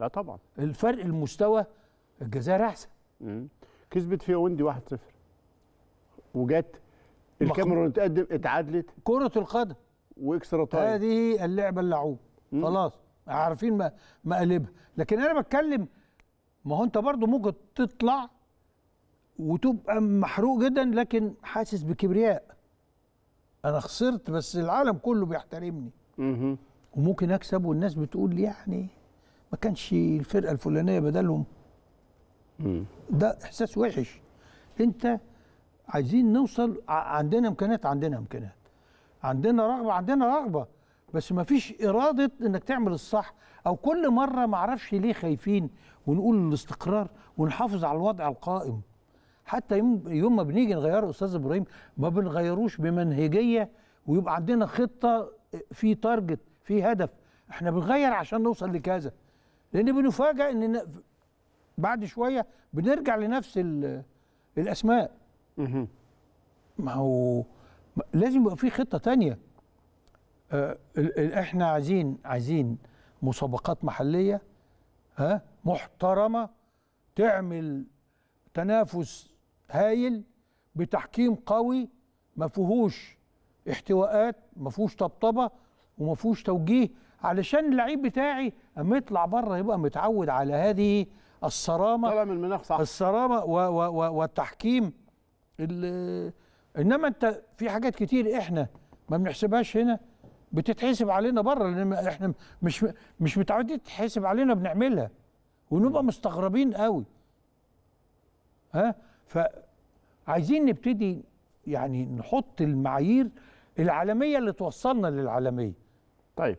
لا طبعا الفرق المستوى الجزائر احسن كسبت فيها وندي 1-0 وجت الكاميرون اتقدم اتعادلت كره القدم واكسترا تايم هذه اللعبه اللعوب خلاص عارفين مقلبها لكن انا بتكلم ما هو انت برضه ممكن تطلع وتبقى محروق جدا لكن حاسس بكبرياء انا خسرت بس العالم كله بيحترمني وممكن اكسب والناس بتقول يعني ما كانش الفرقه الفلانيه بدلهم ده احساس وحش انت عايزين نوصل عندنا امكانيات عندنا امكانيات عندنا رغبه عندنا رغبه بس ما فيش اراده انك تعمل الصح او كل مره ما اعرفش ليه خايفين ونقول الاستقرار ونحافظ على الوضع القائم حتى يوم, يوم ما بنيجي نغيره استاذ ابراهيم ما بنغيروش بمنهجيه ويبقى عندنا خطه في تارجت في هدف احنا بنغير عشان نوصل لكذا لان بنفاجئ ان بعد شويه بنرجع لنفس الاسماء ما هو لازم يبقى في خطه تانية آه احنا عايزين عايزين مسابقات محليه ها محترمه تعمل تنافس هايل بتحكيم قوي ما فيهوش احتواءات ما فيهوش طبطبه وما فيهوش توجيه علشان اللعيب بتاعي اما يطلع بره يبقى متعود على هذه الصرامه طلع من المناخ صح الصرامه و و و والتحكيم انما انت في حاجات كتير احنا ما بنحسبهاش هنا بتتحسب علينا بره لان احنا مش مش متعودين تتحسب علينا بنعملها ونبقى مستغربين قوي ها فعايزين نبتدي يعني نحط المعايير العالميه اللي توصلنا للعالميه Tá aí.